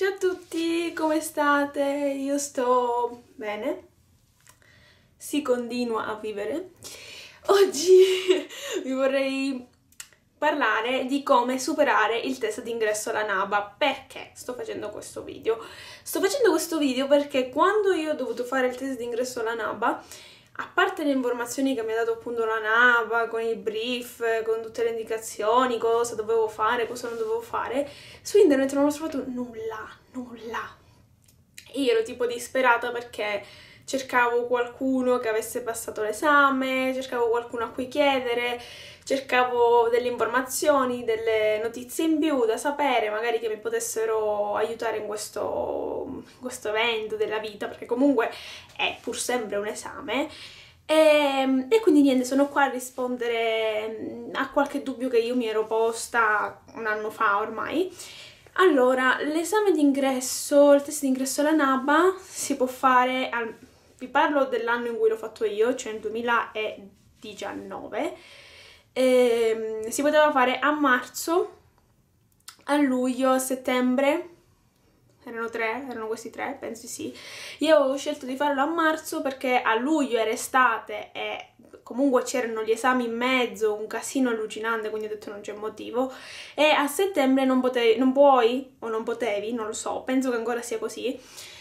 Ciao a tutti, come state? Io sto bene, si continua a vivere. Oggi vi vorrei parlare di come superare il test d'ingresso alla NABA. Perché sto facendo questo video? Sto facendo questo video perché quando io ho dovuto fare il test d'ingresso alla NABA a parte le informazioni che mi ha dato appunto la NAVA, con i brief, con tutte le indicazioni, cosa dovevo fare, cosa non dovevo fare, su internet non ho trovato nulla, nulla. E io ero tipo disperata perché cercavo qualcuno che avesse passato l'esame, cercavo qualcuno a cui chiedere, cercavo delle informazioni, delle notizie in più da sapere, magari che mi potessero aiutare in questo, in questo evento della vita, perché comunque è pur sempre un esame. E, ehm, e, quindi niente, sono qua a rispondere mm, a qualche dubbio che io mi ero posta un anno fa ormai. Allora, l'esame d'ingresso, il test d'ingresso alla NABA si può fare, al, vi parlo dell'anno in cui l'ho fatto io, cioè nel 2019, e, ehm, si poteva fare a marzo, a luglio, a settembre, erano tre, erano questi tre, penso sì. Io avevo scelto di farlo a marzo perché a luglio era estate e comunque c'erano gli esami in mezzo, un casino allucinante, quindi ho detto non c'è motivo. E a settembre non, potevi, non puoi o non potevi, non lo so, penso che ancora sia così,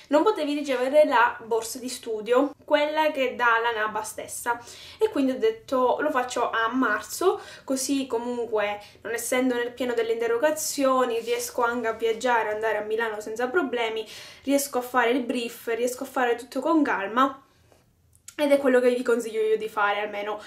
non potevi ricevere la borsa di studio, quella che dà la NABA stessa. E quindi ho detto lo faccio a marzo, così comunque non essendo nel pieno delle interrogazioni riesco anche a viaggiare, andare a Milano senza problemi, riesco a fare il brief, riesco a fare tutto con calma. Ed è quello che vi consiglio io di fare almeno.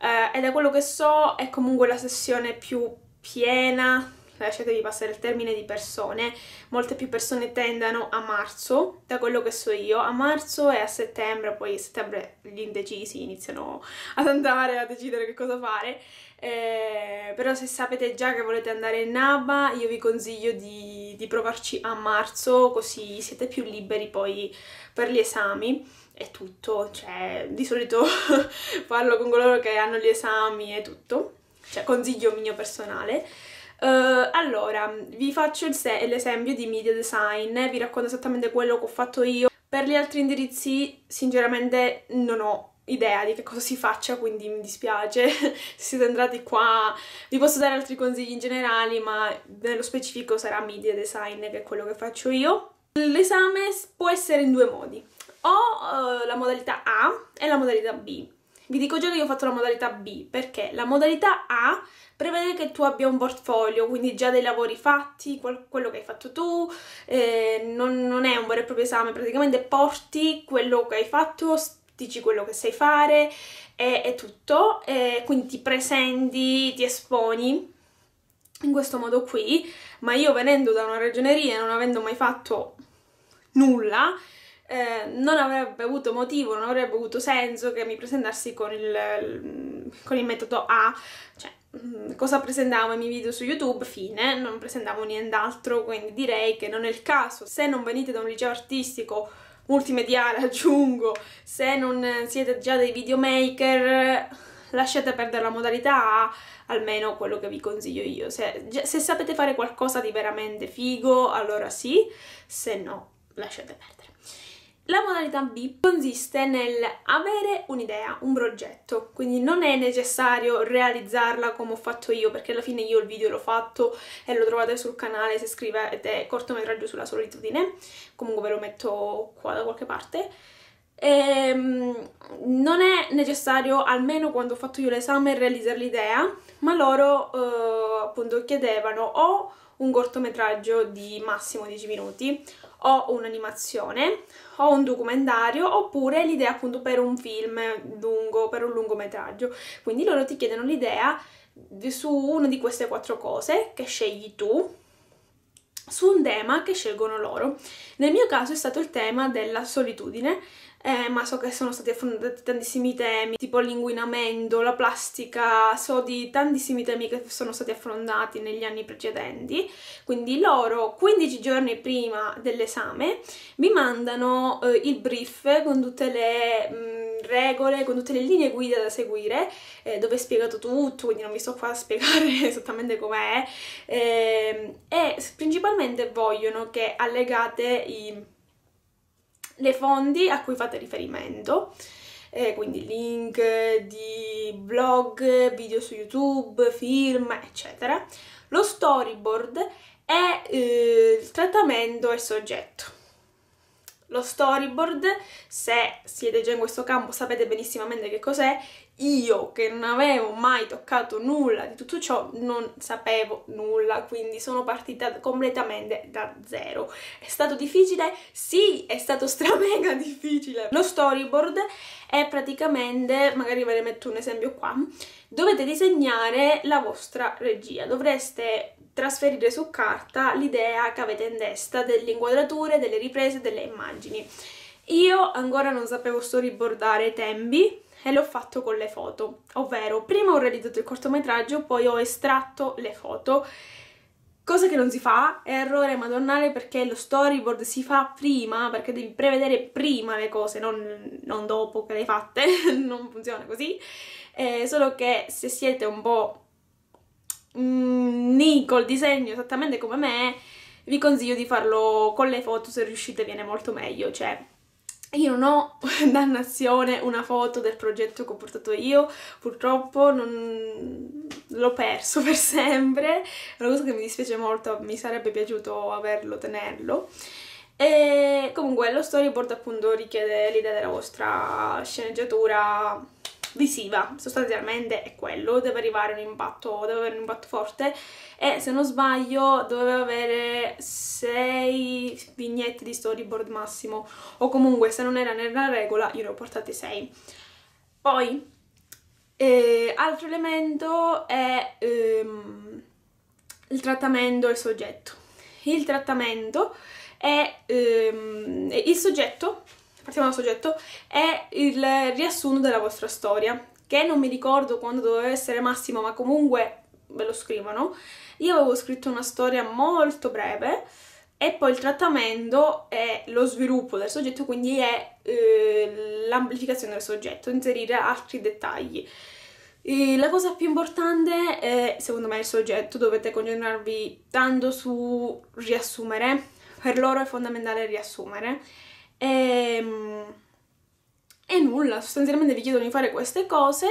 Eh, e da quello che so è comunque la sessione più piena lasciatevi passare il termine di persone, molte più persone tendano a marzo, da quello che so io, a marzo e a settembre, poi a settembre gli indecisi iniziano ad andare a decidere che cosa fare, eh, però se sapete già che volete andare in Naba io vi consiglio di, di provarci a marzo così siete più liberi poi per gli esami e tutto, cioè di solito parlo con coloro che hanno gli esami e tutto, cioè consiglio mio personale. Uh, allora, vi faccio l'esempio di media design, vi racconto esattamente quello che ho fatto io. Per gli altri indirizzi, sinceramente, non ho idea di che cosa si faccia, quindi mi dispiace se siete entrati qua. Vi posso dare altri consigli in generale, ma nello specifico sarà media design, che è quello che faccio io. L'esame può essere in due modi, o uh, la modalità A e la modalità B. Vi dico già che io ho fatto la modalità B perché la modalità A prevede che tu abbia un portfolio, quindi già dei lavori fatti, quello che hai fatto tu, eh, non, non, è un vero e proprio esame, praticamente porti quello che hai fatto, dici quello che sai fare e, e tutto, e quindi ti presenti, ti esponi in questo modo qui, ma io venendo da una ragioneria e non avendo mai fatto nulla, eh, non avrebbe avuto motivo, non avrebbe avuto senso che mi presentassi con il, con il metodo A, cioè mm, cosa presentavo i miei video su YouTube, fine, non presentavo nient'altro, quindi direi che non è il caso. Se non venite da un liceo artistico multimediale, aggiungo, se non siete già dei videomaker, lasciate perdere la modalità A, almeno quello che vi consiglio io. Se, se sapete fare qualcosa di veramente figo, allora sì, se no, lasciate perdere. La modalità B consiste nel avere un'idea, un progetto, quindi non è necessario realizzarla come ho fatto io, perché alla fine io il video l'ho fatto e lo trovate sul canale se scrivete cortometraggio sulla solitudine, comunque ve lo metto qua da qualche parte. E, ehm, non è necessario, almeno quando ho fatto io l'esame, realizzare l'idea, ma loro eh, appunto chiedevano o un cortometraggio di massimo 10 minuti o un'animazione o un documentario oppure l'idea appunto per un film lungo, per un lungometraggio. Quindi loro ti chiedono l'idea su una di queste quattro cose che scegli tu su un tema che scelgono loro. Nel mio caso è stato il tema della solitudine, eh, ma so che sono stati affrontati tantissimi temi, tipo l'inguinamento, la plastica, so di tantissimi temi che sono stati affrontati negli anni precedenti. Quindi loro, 15 giorni prima dell'esame, mi mandano eh, il brief con tutte le... Mh, mm, regole, con tutte le linee guida da seguire, eh, dove è spiegato tutto, quindi non vi sto qua a spiegare esattamente com'è, eh, e principalmente vogliono che allegate i, le fonti a cui fate riferimento, eh, quindi link di blog, video su YouTube, film, eccetera. Lo storyboard è eh, il trattamento e soggetto lo storyboard, se siete già in questo campo sapete benissimamente che cos'è, io che non avevo mai toccato nulla di tutto ciò non sapevo nulla, quindi sono partita completamente da zero. È stato difficile? Sì, è stato stramega difficile. Lo storyboard è praticamente, magari ve ne metto un esempio qua, dovete disegnare la vostra regia, dovreste trasferire su carta l'idea che avete in testa delle inquadrature, delle riprese, delle immagini. Io ancora non sapevo storyboardare i tempi e l'ho fatto con le foto, ovvero prima ho realizzato il cortometraggio, poi ho estratto le foto, cosa che non si fa, è errore madonnale perché lo storyboard si fa prima, perché devi prevedere prima le cose, non, non dopo che le hai fatte, non funziona così, eh, solo che se siete un po' mm, nì col disegno esattamente come me, vi consiglio di farlo con le foto, se riuscite viene molto meglio, cioè io non ho, dannazione, una foto del progetto che ho portato io, purtroppo non... l'ho perso per sempre, è una cosa che mi dispiace molto, mi sarebbe piaciuto averlo, tenerlo. E comunque lo storyboard appunto richiede l'idea della vostra sceneggiatura visiva, sostanzialmente è quello, deve arrivare un impatto, deve avere un impatto forte e se non sbaglio doveva avere 6 vignette di storyboard massimo o comunque se non era nella regola io ne ho portate 6. Poi, eh, altro elemento è ehm, il trattamento e il soggetto. Il trattamento è ehm, il soggetto partiamo dal soggetto, è il riassunto della vostra storia, che non mi ricordo quando doveva essere massimo, ma comunque ve lo scrivono. Io avevo scritto una storia molto breve e poi il trattamento è lo sviluppo del soggetto, quindi è eh, l'amplificazione del soggetto, inserire altri dettagli. E la cosa più importante è, secondo me, il soggetto, dovete concentrarvi tanto su riassumere, per loro è fondamentale riassumere e, ehm, e nulla, sostanzialmente vi chiedono di fare queste cose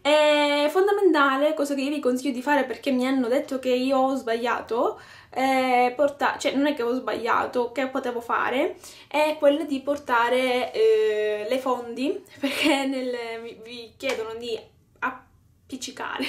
è fondamentale, cosa che io vi consiglio di fare perché mi hanno detto che io ho sbagliato, eh, porta- cioè non è che ho sbagliato, che potevo fare, è quella di portare eh, le fondi, perché nel, vi chiedono di appiccicare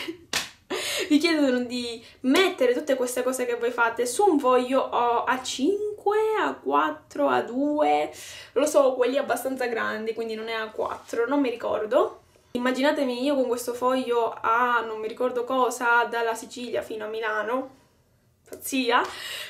vi chiedono di mettere tutte queste cose che voi fate su un foglio a 5, a 4, a 2, lo so, quelli abbastanza grandi, quindi non è a 4, non mi ricordo. Immaginatemi io con questo foglio a non mi ricordo cosa, dalla Sicilia fino a Milano, pazzia,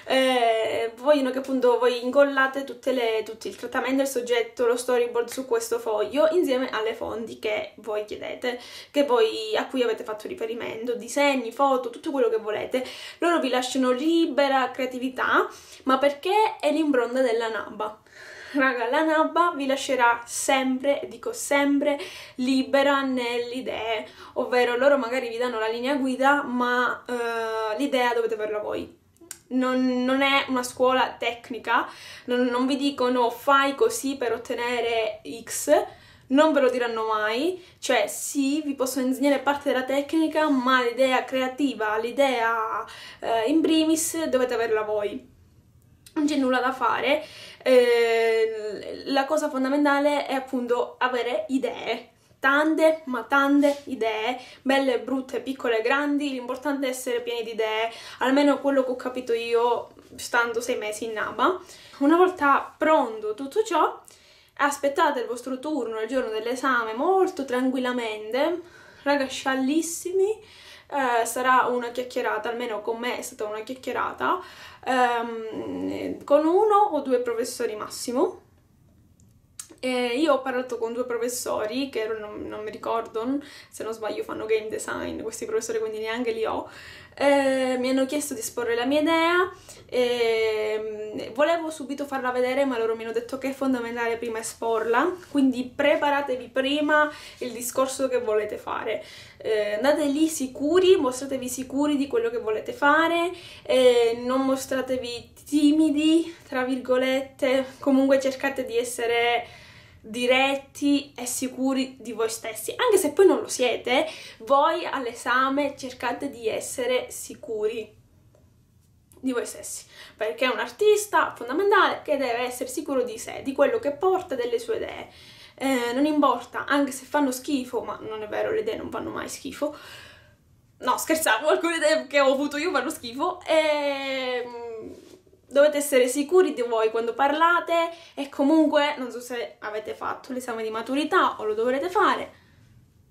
eh, vogliono che appunto voi incollate le, tutto il trattamento del soggetto, lo storyboard su questo foglio insieme alle fondi che voi chiedete, che voi, a cui avete fatto riferimento, disegni, foto, tutto quello che volete. Loro vi lasciano libera creatività, ma perché è l'imbronda della naba raga, la nabba vi lascerà sempre, dico sempre, libera nelle idee, ovvero loro magari vi danno la linea guida, ma eh, l'idea dovete averla voi. Non, non, è una scuola tecnica, non, non vi dicono fai così per ottenere X, non ve lo diranno mai, cioè sì, vi possono insegnare parte della tecnica, ma l'idea creativa, l'idea eh, in primis dovete averla voi non c'è nulla da fare, eh, la cosa fondamentale è appunto avere idee, tante ma tante idee, belle, brutte, piccole, grandi, l'importante è essere pieni di idee, almeno quello che ho capito io stando sei mesi in Naba. Una volta pronto tutto ciò, aspettate il vostro turno il giorno dell'esame molto tranquillamente, raga sciallissimi, eh, sarà una chiacchierata, almeno con me è stata una chiacchierata, ehm, con uno o due professori massimo. E io ho parlato con due professori che non, non mi ricordo, se non sbaglio fanno game design questi professori, quindi neanche li ho. Eh, mi hanno chiesto di esporre la mia idea, eh, volevo subito farla vedere ma loro mi hanno detto che è fondamentale prima esporla, quindi preparatevi prima il discorso che volete fare, eh, andate lì sicuri, mostratevi sicuri di quello che volete fare, eh, non mostratevi timidi, tra virgolette, comunque cercate di essere diretti e sicuri di voi stessi. Anche se poi non lo siete, voi all'esame cercate di essere sicuri di voi stessi, perché è un artista fondamentale che deve essere sicuro di sé, di quello che porta, delle sue idee. Eh, non importa, anche se fanno schifo, ma non è vero, le idee non fanno mai schifo. No, scherzavo, alcune idee che ho avuto io fanno schifo. Ehm dovete essere sicuri di voi quando parlate e comunque, non so se avete fatto l'esame di maturità o lo dovrete fare,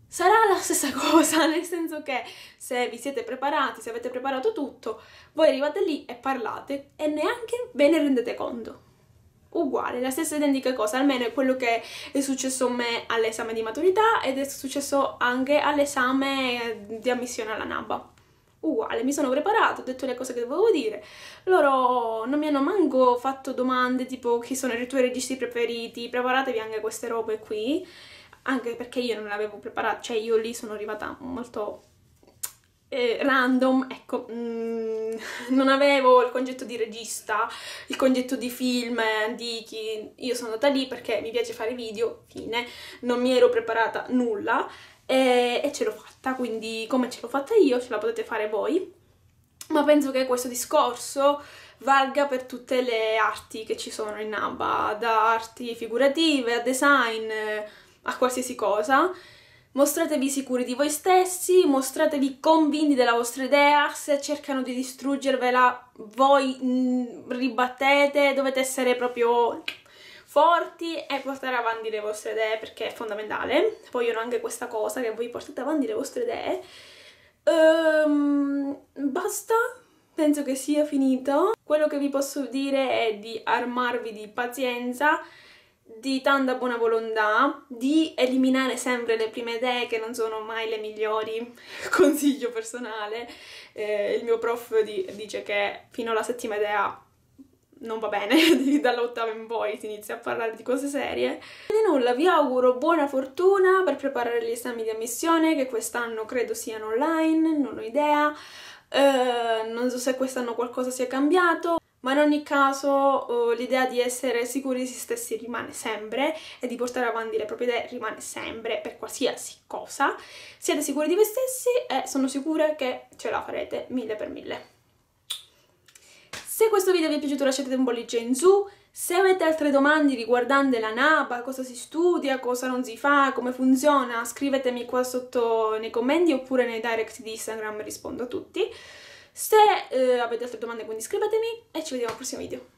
sarà la stessa cosa, nel senso che se vi siete preparati, se avete preparato tutto, voi arrivate lì e parlate e neanche ve ne rendete conto. Uguale, la stessa identica cosa, almeno è quello che è successo a me all'esame di maturità ed è successo anche all'esame di ammissione alla NABA uguale, mi sono preparata, ho detto le cose che dovevo dire, loro non mi hanno manco fatto domande tipo chi sono i tuoi registi preferiti, preparatevi anche queste robe qui, anche perché io non le avevo preparate, cioè io lì sono arrivata molto eh, random, ecco, mm, non avevo il concetto di regista, il concetto di film, di chi, io sono andata lì perché mi piace fare video, fine, non mi ero preparata nulla, e, e ce l'ho fatta, quindi come ce l'ho fatta io ce la potete fare voi, ma penso che questo discorso valga per tutte le arti che ci sono in ABBA, da arti figurative a design, a qualsiasi cosa. Mostratevi sicuri di voi stessi, mostratevi convinti della vostra idea, se cercano di distruggervela voi mh, mm, ribattete, dovete essere proprio forti e portare avanti le vostre idee perché è fondamentale. Vogliono anche questa cosa che voi portate avanti le vostre idee. Um, basta, penso che sia finito. Quello che vi posso dire è di armarvi di pazienza, di tanta buona volontà, di eliminare sempre le prime idee che non sono mai le migliori. Consiglio personale, eh, il mio prof di dice che fino alla settima idea non va bene, dall'ottava in poi si inizia a parlare di cose serie. Quindi nulla, vi auguro buona fortuna per preparare gli esami di ammissione che quest'anno credo siano online, non ho idea, eh, non so se quest'anno qualcosa sia cambiato. Ma in ogni caso eh, l'idea di essere sicuri di se stessi rimane sempre e di portare avanti le proprie idee rimane sempre per qualsiasi cosa. Siete sicuri di voi stessi e sono sicura che ce la farete mille per mille. Se questo video vi è piaciuto lasciate un pollice in su, se avete altre domande riguardante la NAPA, cosa si studia, cosa non si fa, come funziona, scrivetemi qua sotto nei commenti oppure nei direct di Instagram rispondo a tutti. Se eh, avete altre domande quindi scrivetemi e ci vediamo al prossimo video.